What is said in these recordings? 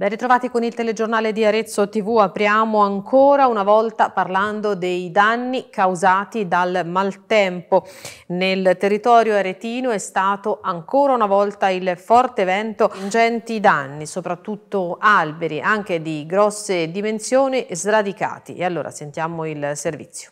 Ben ritrovati con il telegiornale di Arezzo TV, apriamo ancora una volta parlando dei danni causati dal maltempo. Nel territorio aretino è stato ancora una volta il forte vento, ingenti danni, soprattutto alberi anche di grosse dimensioni sradicati. E allora sentiamo il servizio.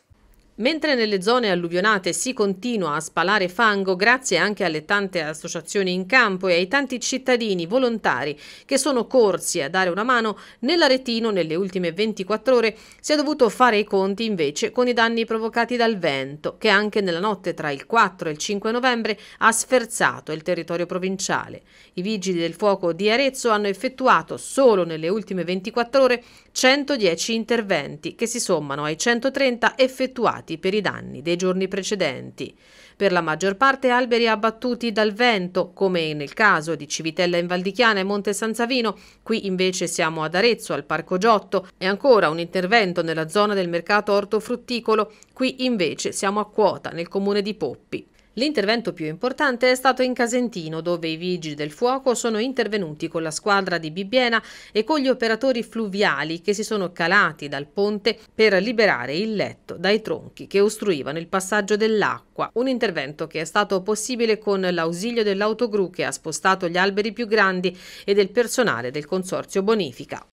Mentre nelle zone alluvionate si continua a spalare fango grazie anche alle tante associazioni in campo e ai tanti cittadini volontari che sono corsi a dare una mano, nell'Aretino nelle ultime 24 ore si è dovuto fare i conti invece con i danni provocati dal vento che anche nella notte tra il 4 e il 5 novembre ha sferzato il territorio provinciale. I vigili del fuoco di Arezzo hanno effettuato solo nelle ultime 24 ore 110 interventi che si sommano ai 130 effettuati risarciti per i danni dei giorni precedenti. Per la maggior parte alberi abbattuti dal vento, come nel caso di Civitella in Valdichiana e Monte San Savino, qui invece siamo ad Arezzo, al Parco Giotto, e ancora un intervento nella zona del mercato ortofrutticolo, qui invece siamo a quota nel comune di Poppi. L'intervento più importante è stato in Casentino, dove i vigili del fuoco sono intervenuti con la squadra di Bibbiena e con gli operatori fluviali che si sono calati dal ponte per liberare il letto dai tronchi che ostruivano il passaggio dell'acqua. Un intervento che è stato possibile con l'ausilio dell'autogru che ha spostato gli alberi più grandi e del personale del consorzio Bonifica.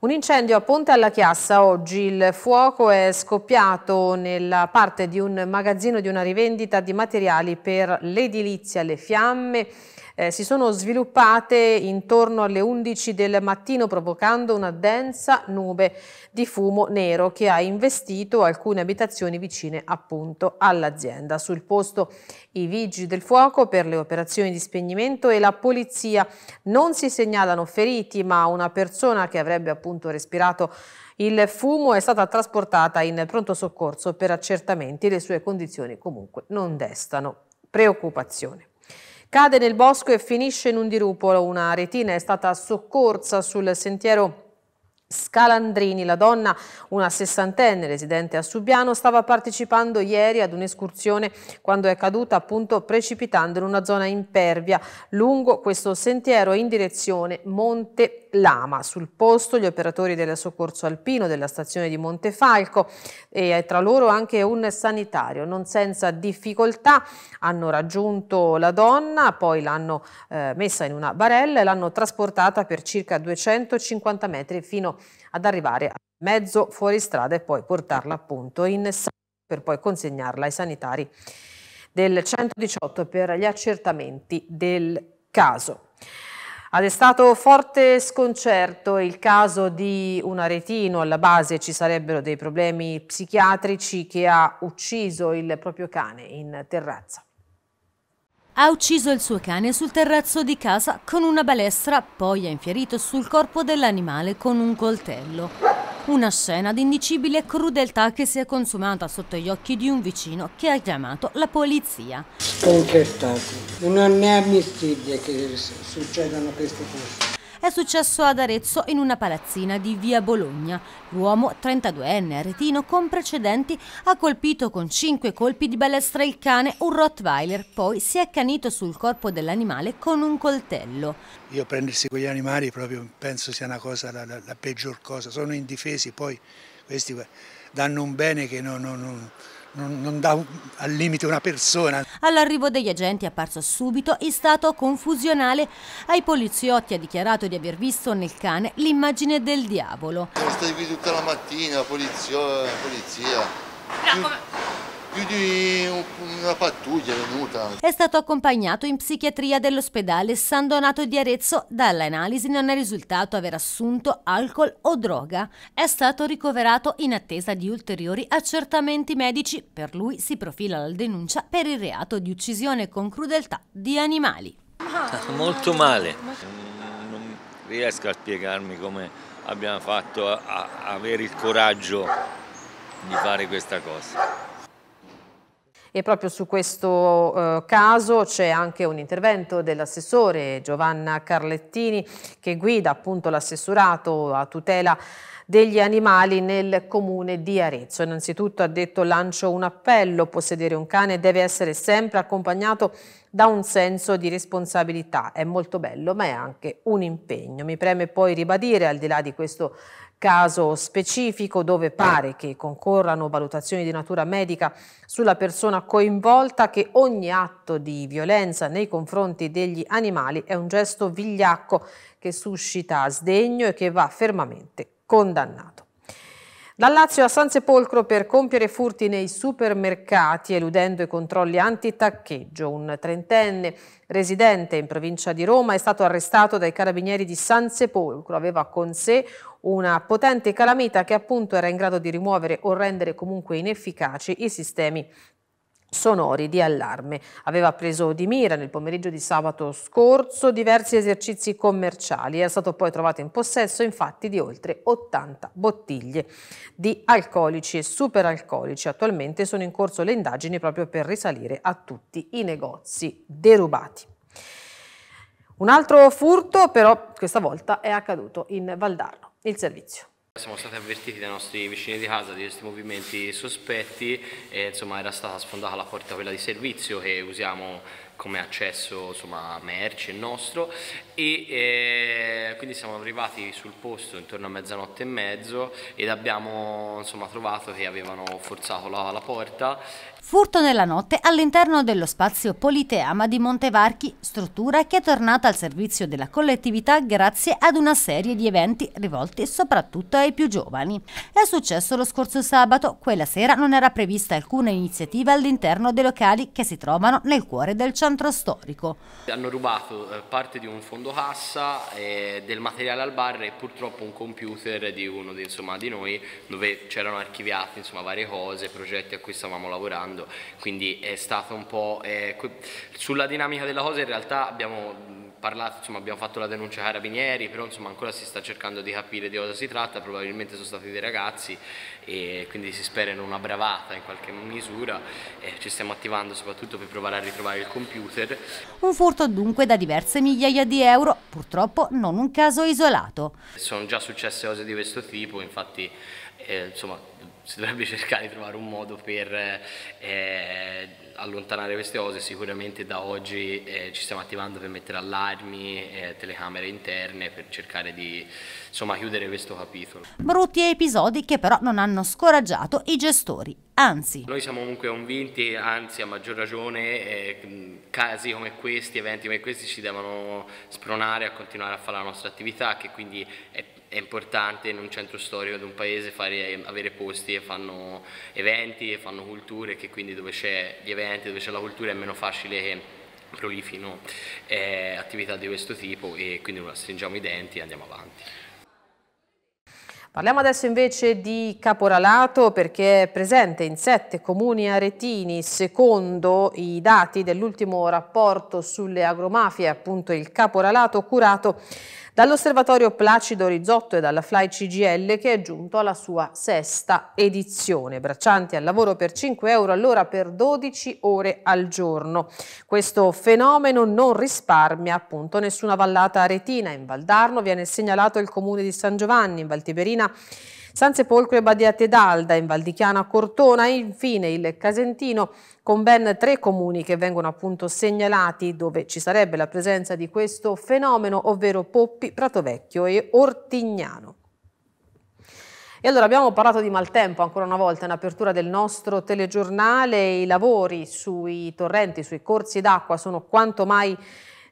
Un incendio a Ponte alla Chiassa oggi. Il fuoco è scoppiato nella parte di un magazzino di una rivendita di materiali per l'edilizia. Le fiamme eh, si sono sviluppate intorno alle 11 del mattino provocando una densa nube di fumo nero che ha investito alcune abitazioni vicine appunto all'azienda. Sul posto i vigili del fuoco per le operazioni di spegnimento e la polizia non si segnalano feriti ma una persona che avrebbe appunto respirato il fumo è stata trasportata in pronto soccorso per accertamenti, le sue condizioni comunque non destano preoccupazione. Cade nel bosco e finisce in un dirupolo. Una retina è stata soccorsa sul sentiero Scalandrini, la donna, una sessantenne residente a Subiano, stava partecipando ieri ad un'escursione quando è caduta appunto precipitando in una zona impervia lungo questo sentiero in direzione Monte Lama. Sul posto gli operatori del soccorso alpino della stazione di Montefalco e eh, tra loro anche un sanitario. Non senza difficoltà hanno raggiunto la donna, poi l'hanno eh, messa in una barella e l'hanno trasportata per circa 250 metri fino ad arrivare a mezzo fuoristrada e poi portarla appunto in sanitario per poi consegnarla ai sanitari del 118 per gli accertamenti del caso. Ha destato forte sconcerto il caso di un aretino, alla base ci sarebbero dei problemi psichiatrici, che ha ucciso il proprio cane in terrazza. Ha ucciso il suo cane sul terrazzo di casa con una balestra, poi ha infierito sul corpo dell'animale con un coltello. Una scena di indicibile crudeltà che si è consumata sotto gli occhi di un vicino che ha chiamato la polizia. Sconcertato. Non è ammissibile che succedano queste cose. È successo ad Arezzo in una palazzina di via Bologna. L'uomo, 32enne aretino con precedenti, ha colpito con 5 colpi di balestra il cane, un Rottweiler, poi si è accanito sul corpo dell'animale con un coltello. Io prendersi quegli animali proprio penso sia una cosa, la, la, la peggior cosa. Sono indifesi, poi questi danno un bene che non... non, non non, non dà un, al limite una persona. All'arrivo degli agenti è apparso subito in stato confusionale. Ai poliziotti ha dichiarato di aver visto nel cane l'immagine del diavolo. Sono stati qui tutta la mattina, polizia, polizia. Però come più di una pattuglia venuta. È stato accompagnato in psichiatria dell'ospedale San Donato di Arezzo, dalle analisi non è risultato aver assunto alcol o droga. È stato ricoverato in attesa di ulteriori accertamenti medici, per lui si profila la denuncia per il reato di uccisione con crudeltà di animali. Molto male, non riesco a spiegarmi come abbiamo fatto a avere il coraggio di fare questa cosa. E proprio su questo eh, caso c'è anche un intervento dell'assessore Giovanna Carlettini che guida appunto l'assessorato a tutela degli animali nel comune di Arezzo. Innanzitutto ha detto lancio un appello, possedere un cane deve essere sempre accompagnato da un senso di responsabilità. È molto bello ma è anche un impegno. Mi preme poi ribadire, al di là di questo caso specifico dove pare che concorrano valutazioni di natura medica sulla persona coinvolta che ogni atto di violenza nei confronti degli animali è un gesto vigliacco che suscita sdegno e che va fermamente condannato. Dal Lazio a San Sepolcro per compiere furti nei supermercati, eludendo i controlli antitaccheggio. Un trentenne residente in provincia di Roma è stato arrestato dai carabinieri di San Sepolcro. Aveva con sé una potente calamita che appunto era in grado di rimuovere o rendere comunque inefficaci i sistemi sonori di allarme. Aveva preso di mira nel pomeriggio di sabato scorso diversi esercizi commerciali, era stato poi trovato in possesso infatti di oltre 80 bottiglie di alcolici e superalcolici. Attualmente sono in corso le indagini proprio per risalire a tutti i negozi derubati. Un altro furto però questa volta è accaduto in Valdarno il servizio. Siamo stati avvertiti dai nostri vicini di casa di questi movimenti sospetti e insomma era stata sfondata la porta quella di servizio che usiamo come accesso insomma, a merci nostro e eh, quindi siamo arrivati sul posto intorno a mezzanotte e mezzo ed abbiamo insomma, trovato che avevano forzato la, la porta Furto nella notte all'interno dello spazio Politeama di Montevarchi, struttura che è tornata al servizio della collettività grazie ad una serie di eventi rivolti soprattutto ai più giovani. È successo lo scorso sabato, quella sera non era prevista alcuna iniziativa all'interno dei locali che si trovano nel cuore del centro storico. Hanno rubato eh, parte di un fondo cassa, del materiale al bar e purtroppo un computer di uno di, insomma, di noi dove c'erano archiviate insomma, varie cose, progetti a cui stavamo lavorando giocando, quindi eh, è stato un po'... Eh, sulla dinamica della cosa in realtà abbiamo parlato, insomma abbiamo fatto la denuncia ai carabinieri, però insomma ancora si sta cercando di capire di cosa si tratta, probabilmente sono stati dei ragazzi e quindi si spera in una bravata in qualche misura, eh, ci stiamo attivando soprattutto per provare a ritrovare il computer. Un furto dunque da diverse migliaia di euro, purtroppo non un caso isolato. Sono già successe cose di questo tipo, infatti eh, insomma si dovrebbe cercare di trovare un modo per eh, allontanare queste cose, sicuramente da oggi eh, ci stiamo attivando per mettere allarmi, eh, telecamere interne per cercare di insomma, chiudere questo capitolo. Brutti episodi che però non hanno scoraggiato i gestori, anzi. Noi siamo comunque convinti, anzi a maggior ragione, eh, mm, casi come questi, eventi come questi ci devono spronare a continuare a fare la nostra attività che quindi è è importante in un centro storico di un paese fare, avere posti che fanno eventi, e fanno culture, che quindi dove c'è gli eventi, dove c'è la cultura è meno facile che prolifino eh, attività di questo tipo e quindi stringiamo i denti e andiamo avanti. Parliamo adesso invece di caporalato perché è presente in sette comuni aretini secondo i dati dell'ultimo rapporto sulle agromafie, appunto il caporalato curato dall'osservatorio Placido Rizzotto e dalla Fly CGL che è giunto alla sua sesta edizione. Braccianti al lavoro per 5 euro all'ora per 12 ore al giorno. Questo fenomeno non risparmia appunto nessuna vallata aretina. In Valdarno viene segnalato il comune di San Giovanni, in Valtiberina San Sepolcro e Badiate d'Alda, in Valdichiana Cortona e infine il Casentino con ben tre comuni che vengono appunto segnalati dove ci sarebbe la presenza di questo fenomeno, ovvero Poppi, Pratovecchio e Ortignano. E allora abbiamo parlato di maltempo ancora una volta in apertura del nostro telegiornale, i lavori sui torrenti, sui corsi d'acqua sono quanto mai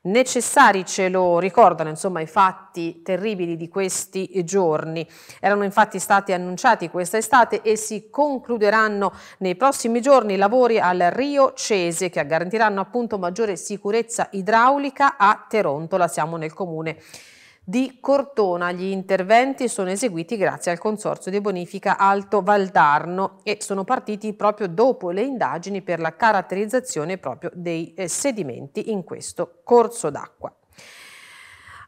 necessari ce lo ricordano insomma i fatti terribili di questi giorni. Erano infatti stati annunciati questa estate e si concluderanno nei prossimi giorni i lavori al Rio Cese che garantiranno appunto maggiore sicurezza idraulica a Terontola, siamo nel comune di Cortona. Gli interventi sono eseguiti grazie al Consorzio di Bonifica Alto Valdarno e sono partiti proprio dopo le indagini per la caratterizzazione proprio dei eh, sedimenti in questo corso d'acqua.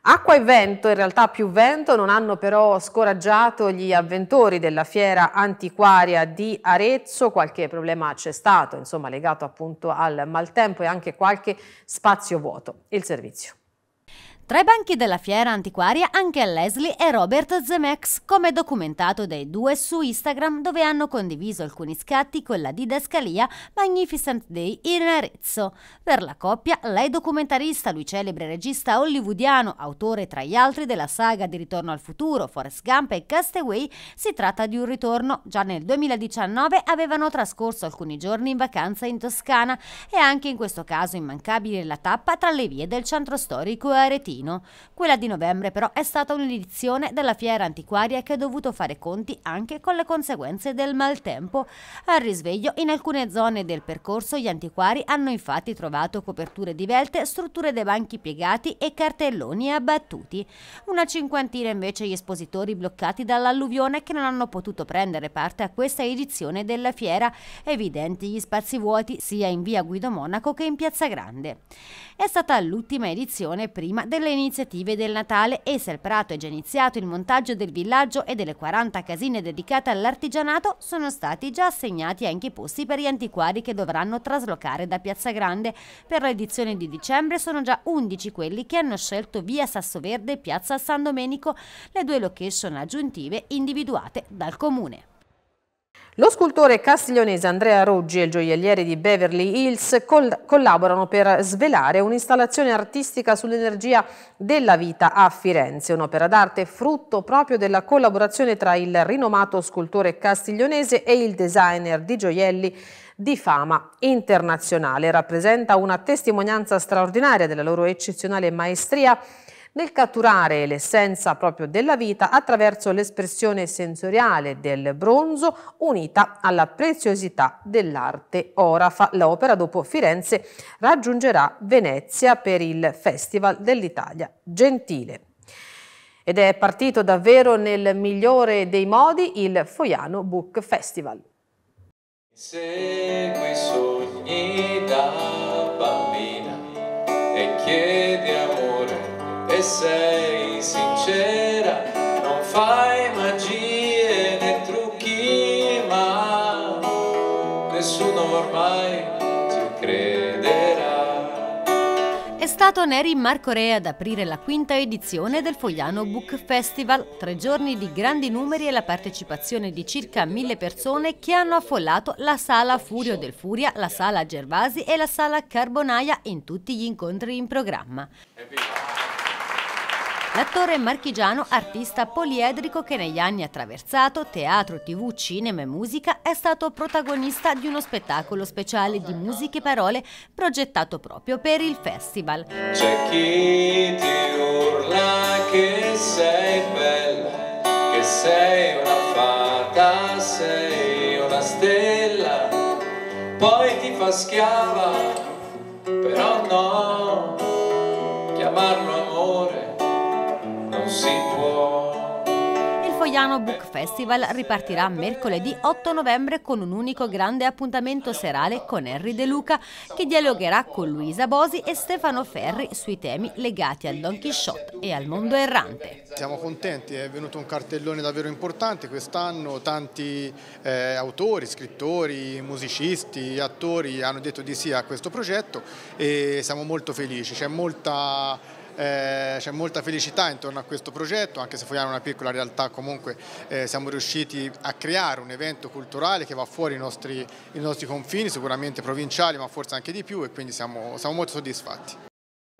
Acqua e vento, in realtà più vento, non hanno però scoraggiato gli avventori della fiera antiquaria di Arezzo, qualche problema c'è stato, insomma legato appunto al maltempo e anche qualche spazio vuoto. Il servizio. Tra i banchi della fiera antiquaria anche Leslie e Robert Zemex, come documentato dai due su Instagram dove hanno condiviso alcuni scatti con la didascalia Magnificent Day in Arezzo. Per la coppia, lei documentarista, lui celebre regista hollywoodiano, autore tra gli altri della saga di Ritorno al futuro, Forrest Gump e Castaway, si tratta di un ritorno. Già nel 2019 avevano trascorso alcuni giorni in vacanza in Toscana e anche in questo caso immancabile la tappa tra le vie del centro storico aretino. Trentino. Quella di novembre però è stata un'edizione della fiera antiquaria che ha dovuto fare conti anche con le conseguenze del maltempo. Al risveglio in alcune zone del percorso gli antiquari hanno infatti trovato coperture divelte, strutture dei banchi piegati e cartelloni abbattuti. Una cinquantina invece gli espositori bloccati dall'alluvione che non hanno potuto prendere parte a questa edizione della fiera, evidenti gli spazi vuoti sia in via Guido Monaco che in Piazza Grande. È stata l'ultima edizione prima delle le iniziative del Natale e se al Prato è già iniziato il montaggio del villaggio e delle 40 casine dedicate all'artigianato, sono stati già assegnati anche i posti per gli antiquari che dovranno traslocare da Piazza Grande. Per l'edizione di dicembre sono già 11 quelli che hanno scelto via Sassoverde e piazza San Domenico, le due location aggiuntive individuate dal Comune. Lo scultore castiglionese Andrea Ruggi e il gioielliere di Beverly Hills collaborano per svelare un'installazione artistica sull'energia della vita a Firenze, un'opera d'arte frutto proprio della collaborazione tra il rinomato scultore castiglionese e il designer di gioielli di fama internazionale. Rappresenta una testimonianza straordinaria della loro eccezionale maestria nel catturare l'essenza proprio della vita attraverso l'espressione sensoriale del bronzo unita alla preziosità dell'arte orafa. L'opera dopo Firenze raggiungerà Venezia per il Festival dell'Italia Gentile. Ed è partito davvero nel migliore dei modi il Foiano Book Festival. Segui i sogni da bambina e chiedi a sei sincera non fai magie né trucchi ma nessuno ormai ti crederà È stato Neri Marco Re ad aprire la quinta edizione del Fogliano Book Festival, tre giorni di grandi numeri e la partecipazione di circa mille persone che hanno affollato la sala Furio del Furia, la sala Gervasi e la sala Carbonaia in tutti gli incontri in programma. Evviva! L'attore marchigiano, artista poliedrico che negli anni ha attraversato teatro, tv, cinema e musica, è stato protagonista di uno spettacolo speciale di musiche e parole progettato proprio per il festival. C'è chi ti urla che sei bella, che sei una fata, sei una stella, poi ti fa schiava, però no, chiamarlo Milano Book Festival ripartirà mercoledì 8 novembre con un unico grande appuntamento serale con Henry De Luca che dialogherà con Luisa Bosi e Stefano Ferri sui temi legati al Don Quixote e al mondo errante. Siamo contenti, è venuto un cartellone davvero importante quest'anno, tanti eh, autori, scrittori, musicisti, attori hanno detto di sì a questo progetto e siamo molto felici, c'è molta eh, c'è molta felicità intorno a questo progetto, anche se Fogliano è una piccola realtà comunque eh, siamo riusciti a creare un evento culturale che va fuori i nostri, i nostri confini, sicuramente provinciali ma forse anche di più e quindi siamo, siamo molto soddisfatti.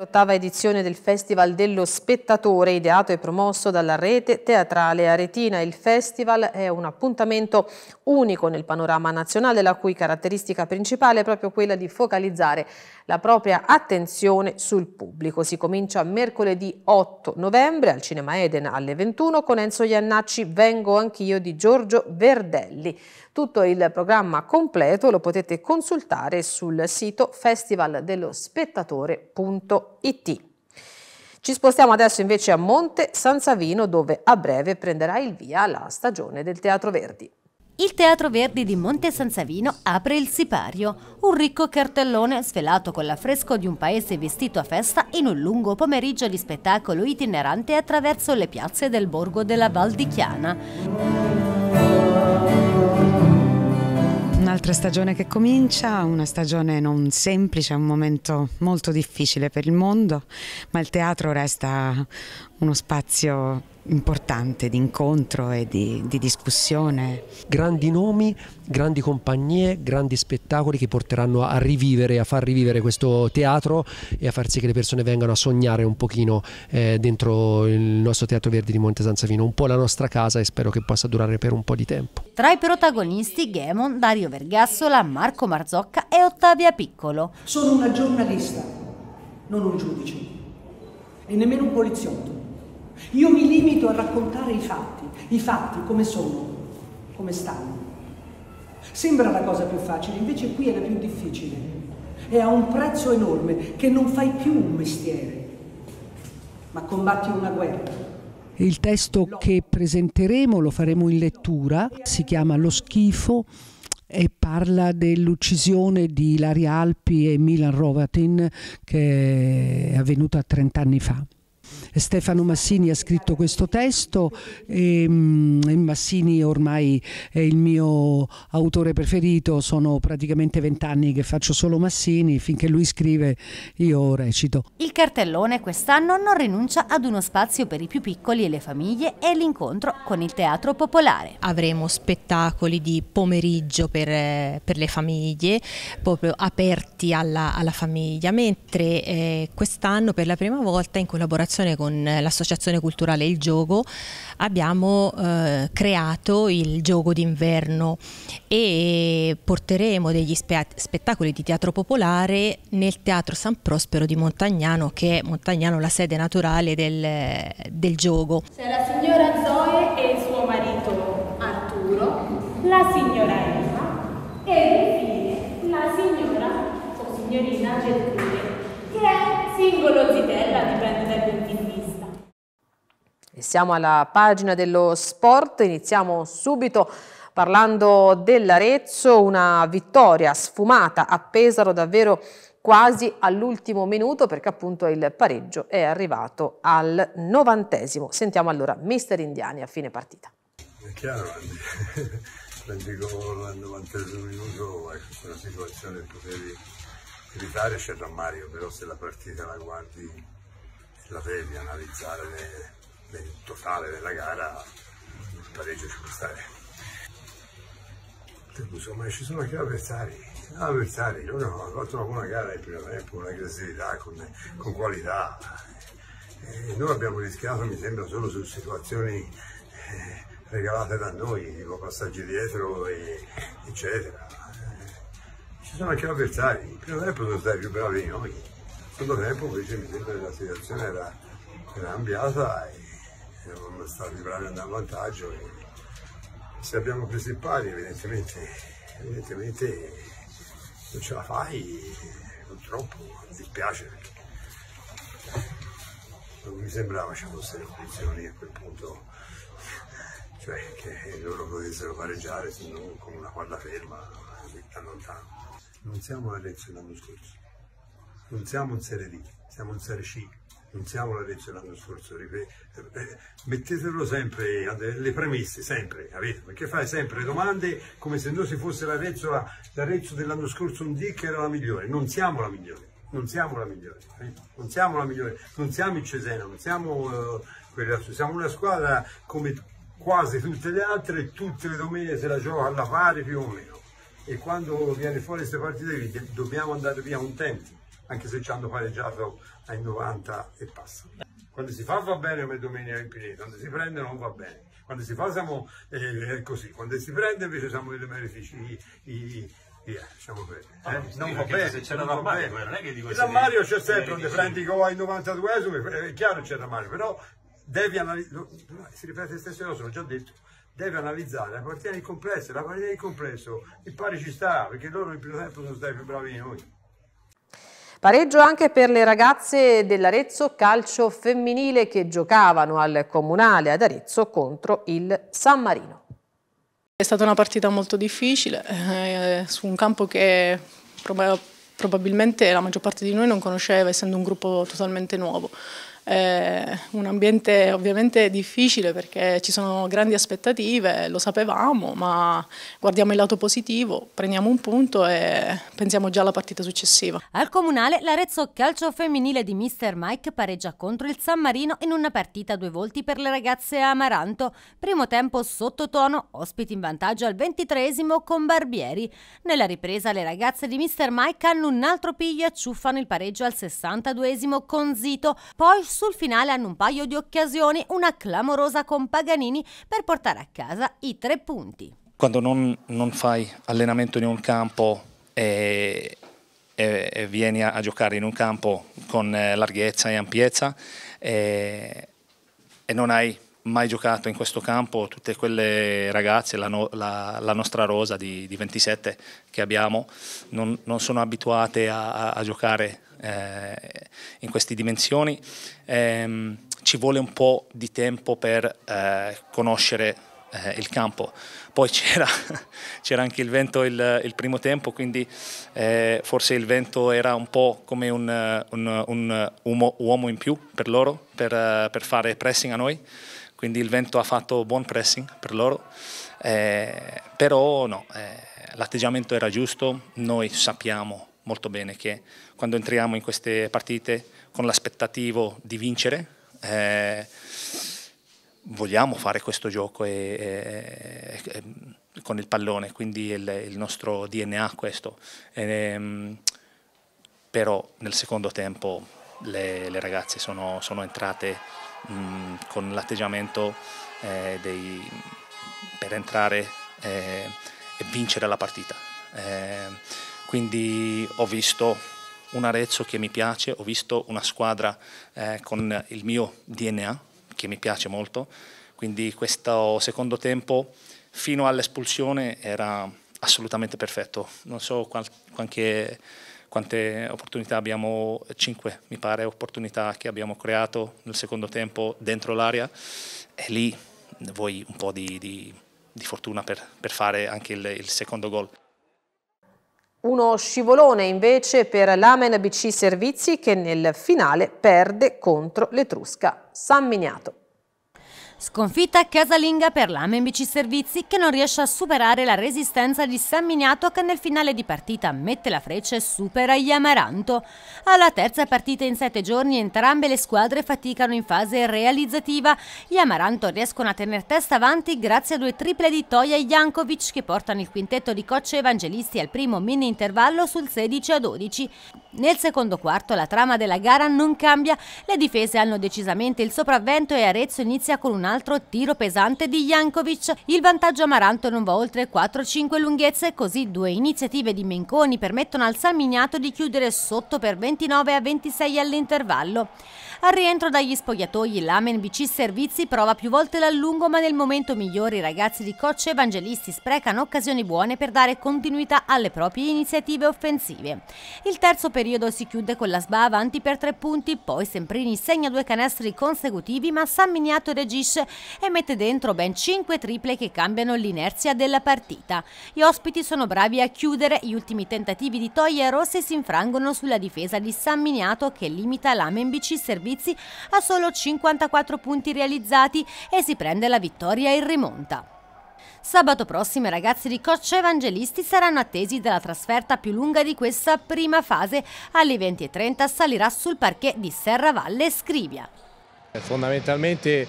L'ottava edizione del Festival dello Spettatore, ideato e promosso dalla rete teatrale Aretina. Il festival è un appuntamento unico nel panorama nazionale, la cui caratteristica principale è proprio quella di focalizzare la propria attenzione sul pubblico. Si comincia mercoledì 8 novembre al Cinema Eden alle 21 con Enzo Iannacci Vengo anch'io di Giorgio Verdelli. Tutto il programma completo lo potete consultare sul sito festivaldellospettatore.it. Ci spostiamo adesso invece a Monte San Savino dove a breve prenderà il via la stagione del Teatro Verdi. Il Teatro Verdi di Monte San Savino apre il sipario, un ricco cartellone svelato con l'affresco di un paese vestito a festa in un lungo pomeriggio di spettacolo itinerante attraverso le piazze del borgo della Val di Chiana. Un'altra stagione che comincia, una stagione non semplice, un momento molto difficile per il mondo, ma il teatro resta uno spazio importante di incontro e di, di, discussione. Grandi nomi, grandi compagnie, grandi spettacoli che porteranno a rivivere, a far rivivere questo teatro e a far sì che le persone vengano a sognare un pochino eh, dentro il nostro Teatro Verdi di Monte San un po' la nostra casa e spero che possa durare per un po' di tempo. Tra i protagonisti Gemon, Dario Vergassola, Marco Marzocca e Ottavia Piccolo. Sono una giornalista, non un giudice e nemmeno un poliziotto. Io mi limito a raccontare i fatti, i fatti come sono, come stanno. Sembra la cosa più facile, invece qui è la più difficile. È a un prezzo enorme che non fai più un mestiere, ma combatti una guerra. Il testo che presenteremo lo faremo in lettura, si chiama Lo schifo e parla dell'uccisione di Ilaria Alpi e Milan Rovatin che è avvenuta 30 anni fa. Stefano Massini ha scritto questo testo ehm, e, Massini ormai è il mio autore preferito, sono praticamente vent'anni che faccio solo Massini, finché lui scrive io recito. Il cartellone quest'anno non rinuncia ad uno spazio per i più piccoli e le famiglie e l'incontro con il teatro popolare. Avremo spettacoli di pomeriggio per, per le famiglie, proprio aperti alla, alla famiglia, mentre eh, quest'anno per la prima volta in collaborazione con eh, l'associazione culturale Il Gioco abbiamo eh, creato il gioco d'inverno e porteremo degli spe spettacoli di teatro popolare nel Teatro San Prospero di Montagnano che è Montagnano la sede naturale del, del gioco. C'è la signora Zoe e il suo marito Arturo, la signora Emma e infine la signora o signorina Gertrude che è singolo zitella, dipende dal punto e siamo alla pagina dello sport, iniziamo subito parlando dell'Arezzo, una vittoria sfumata a Pesaro davvero quasi all'ultimo minuto perché appunto il pareggio è arrivato al novantesimo. Sentiamo allora Mister Indiani a fine partita. È chiaro, prendi gol al novantesimo minuto, è una situazione potevi evitare, c'è il rammario, però se la partita la guardi la devi analizzare nel totale della gara il pareggio ci può stare. insomma ci sono anche avversari, avversari, loro trovano una gara in primo tempo con aggressività, con, con qualità. E noi abbiamo rischiato, mi sembra, solo su situazioni eh, regalate da noi, tipo passaggi dietro, e, eccetera. Eh, ci sono anche avversari, in primo tempo sono stati più bravi di noi, in secondo tempo invece mi sembra che la situazione era, era cambiata. E, siamo stati bravi a andare vantaggio e se abbiamo preso il pari evidentemente, evidentemente non ce la fai, purtroppo mi dispiace perché non mi sembrava ci fossero condizioni a quel punto cioè che loro potessero pareggiare se non con una palla ferma da lontano. Non siamo alla lezione l'anno scorso, non siamo in Serie D, siamo in Serie C. Iniziamo la leggere l'anno scorso, eh, eh, mettetelo sempre le premesse, sempre, capito? Perché fai sempre domande come se noi si fosse la l'Arezzo dell'anno scorso un dì che era la migliore, non siamo la migliore, non siamo la migliore, non siamo la migliore, non siamo il Cesena, non siamo eh, quella, siamo una squadra come quasi tutte le altre, tutte le domeniche se la gioca alla pari più o meno. E quando viene fuori queste partite dobbiamo andare via un tempo anche se ci hanno pareggiato ai 90 e passa. Quando si fa va bene come domenica in Pineta, quando si prende non va bene. Quando si fa siamo eh, così, quando si prende invece siamo i benefici, i, i, Yeah, diciamo allora, eh, non eh, va bene, se c'era Mario, non è che dico se Mario c'è sempre, non prendi gol ai 92 esimi è chiaro c'era Mario, però devi analizzare, si ripete le stesse cose, l'ho già detto, devi analizzare la partita nel complesso, la partita nel complesso, il pari ci sta, perché loro in primo tempo sono stati più bravi di noi. Pareggio anche per le ragazze dell'Arezzo calcio femminile che giocavano al Comunale ad Arezzo contro il San Marino. È stata una partita molto difficile, eh, su un campo che probabilmente la maggior parte di noi non conosceva, essendo un gruppo totalmente nuovo eh, un ambiente ovviamente difficile perché ci sono grandi aspettative, lo sapevamo, ma guardiamo il lato positivo, prendiamo un punto e pensiamo già alla partita successiva. Al comunale l'Arezzo Calcio Femminile di Mr. Mike pareggia contro il San Marino in una partita a due volti per le ragazze Amaranto. Primo tempo sottotono, ospiti in vantaggio al ventitresimo con Barbieri. Nella ripresa le ragazze di Mr. Mike hanno un altro piglio e acciuffano il pareggio al 62 esimo con Zito, poi sul finale hanno un paio di occasioni, una clamorosa con Paganini per portare a casa i tre punti. Quando non, non fai allenamento in un campo e, e, e vieni a, a, giocare in un campo con eh, larghezza e ampiezza e, eh, e non hai mai giocato in questo campo, tutte quelle ragazze, la, no, la, la nostra rosa di, di, 27 che abbiamo, non, non sono abituate a, a, a giocare eh, in queste dimensioni. Eh, ci vuole un po' di tempo per eh, conoscere eh, il campo. Poi c'era, anche il vento il, il primo tempo, quindi eh, forse il vento era un po' come un, un, un, un uomo in più per loro, per, per fare pressing a noi quindi il vento ha fatto buon pressing per loro, eh, però no, eh, l'atteggiamento era giusto, noi sappiamo molto bene che quando entriamo in queste partite con l'aspettativo di vincere, eh, vogliamo fare questo gioco e, e, e, con il pallone, quindi il, il nostro DNA è questo. Ehm, però nel secondo tempo le, le ragazze sono, sono entrate mh, con l'atteggiamento eh, dei, per entrare eh, e vincere la partita. Eh, quindi ho visto un Arezzo che mi piace, ho visto una squadra eh, con il mio DNA che mi piace molto, quindi questo secondo tempo fino all'espulsione era assolutamente perfetto. Non so qual, qualche quante opportunità abbiamo, 5 mi pare opportunità che abbiamo creato nel secondo tempo dentro l'area e lì vuoi un po' di, di, di fortuna per, per, fare anche il, il secondo gol. Uno scivolone invece per l'Amen BC Servizi che nel finale perde contro l'Etrusca San Miniato. Sconfitta casalinga per la MBC Servizi che non riesce a superare la resistenza di San Miniato che nel finale di partita mette la freccia e supera gli Amaranto. Alla terza partita in sette giorni entrambe le squadre faticano in fase realizzativa. Gli Amaranto riescono a tenere testa avanti grazie a due triple di Toia e Jankovic che portano il quintetto di Cocce Evangelisti al primo mini intervallo sul 16 a 12. Nel secondo quarto la trama della gara non cambia, le difese hanno decisamente il sopravvento e Arezzo inizia con una altro tiro pesante di Jankovic. Il vantaggio amaranto non va oltre 4-5 lunghezze, così due iniziative di Menconi permettono al Salmignato di chiudere sotto per 29 26 all'intervallo. Al rientro dagli spogliatoi l'Amen BC Servizi prova più volte l'allungo ma nel momento migliore i ragazzi di Coach Evangelisti sprecano occasioni buone per dare continuità alle proprie iniziative offensive. Il terzo periodo si chiude con la SBA avanti per tre punti, poi Semprini segna due canestri consecutivi ma San Miniato regisce e mette dentro ben cinque triple che cambiano l'inerzia della partita. Gli ospiti sono bravi a chiudere, gli ultimi tentativi di Toia Rossi si infrangono sulla difesa di San Miniato che limita l'Amen BC Servizi servizi, ha solo 54 punti realizzati e si prende la vittoria in rimonta. Sabato prossimo i ragazzi di Coach Evangelisti saranno attesi dalla trasferta più lunga di questa prima fase. Alle 20.30 salirà sul parquet di Serravalle Scrivia. Fondamentalmente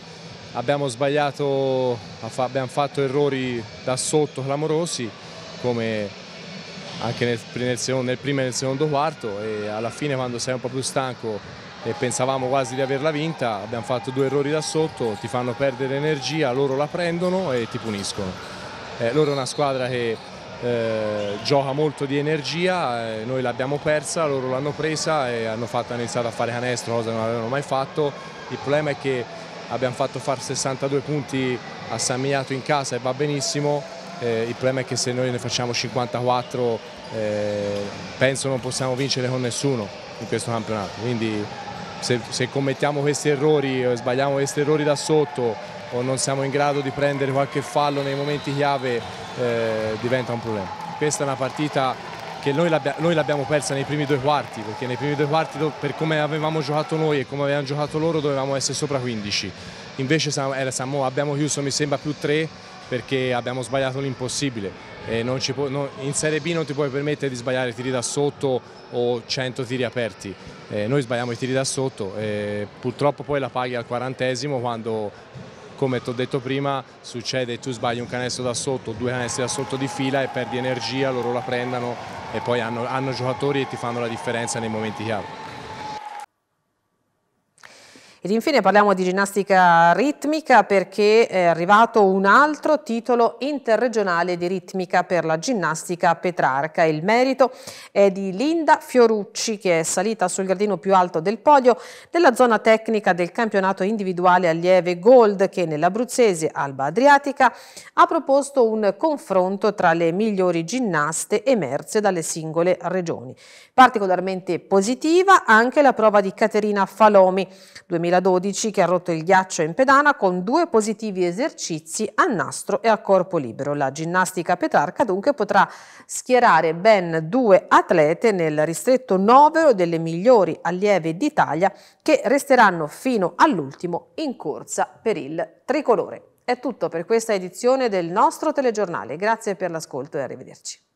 abbiamo sbagliato, abbiamo fatto errori da sotto clamorosi come anche nel, nel, nel primo e nel secondo quarto e alla fine quando sei un po' più stanco e pensavamo quasi di averla vinta, abbiamo fatto due errori da sotto, ti fanno perdere energia, loro la prendono e ti puniscono. Eh, loro è una squadra che eh, gioca molto di energia, eh, noi l'abbiamo persa, loro l'hanno presa e hanno, fatto, hanno iniziato a fare canestro, cosa che non avevano mai fatto. Il problema è che abbiamo fatto fare 62 punti a San Miato in casa e va benissimo, eh, il problema è che se noi ne facciamo 54 eh, penso non possiamo vincere con nessuno in questo campionato, quindi se, se commettiamo questi errori, eh, sbagliamo questi errori da sotto o non siamo in grado di prendere qualche fallo nei momenti chiave eh, diventa un problema. Questa è una partita che noi, l'abbiamo persa nei primi due quarti, perché nei primi due quarti per come avevamo giocato noi e come avevano giocato loro dovevamo essere sopra 15, invece era, eh, abbiamo chiuso mi sembra più 3 perché abbiamo sbagliato l'impossibile. No, in Serie B non ti puoi permettere di sbagliare tiri da sotto o 100 tiri aperti. Eh, noi sbagliamo i tiri da sotto e purtroppo poi la paghi al quarantesimo quando, come ti ho detto prima, succede tu sbagli un canestro da sotto, due canestri da sotto di fila e perdi energia, loro la prendono e poi hanno, hanno giocatori e ti fanno la differenza nei momenti chiave. Ed infine parliamo di ginnastica ritmica perché è arrivato un altro titolo interregionale di ritmica per la ginnastica Petrarca. Il merito è di Linda Fiorucci che è salita sul gradino più alto del podio della zona tecnica del campionato individuale allieve Gold che nell'abruzzese Alba Adriatica ha proposto un confronto tra le migliori ginnaste emerse dalle singole regioni. Particolarmente positiva anche la prova di Caterina Falomi, 2000 2012 che ha rotto il ghiaccio in pedana con due positivi esercizi a nastro e a corpo libero. La ginnastica petrarca dunque potrà schierare ben due atlete nel ristretto novero delle migliori allieve d'Italia che resteranno fino all'ultimo in corsa per il tricolore. È tutto per questa edizione del nostro telegiornale. Grazie per l'ascolto e arrivederci.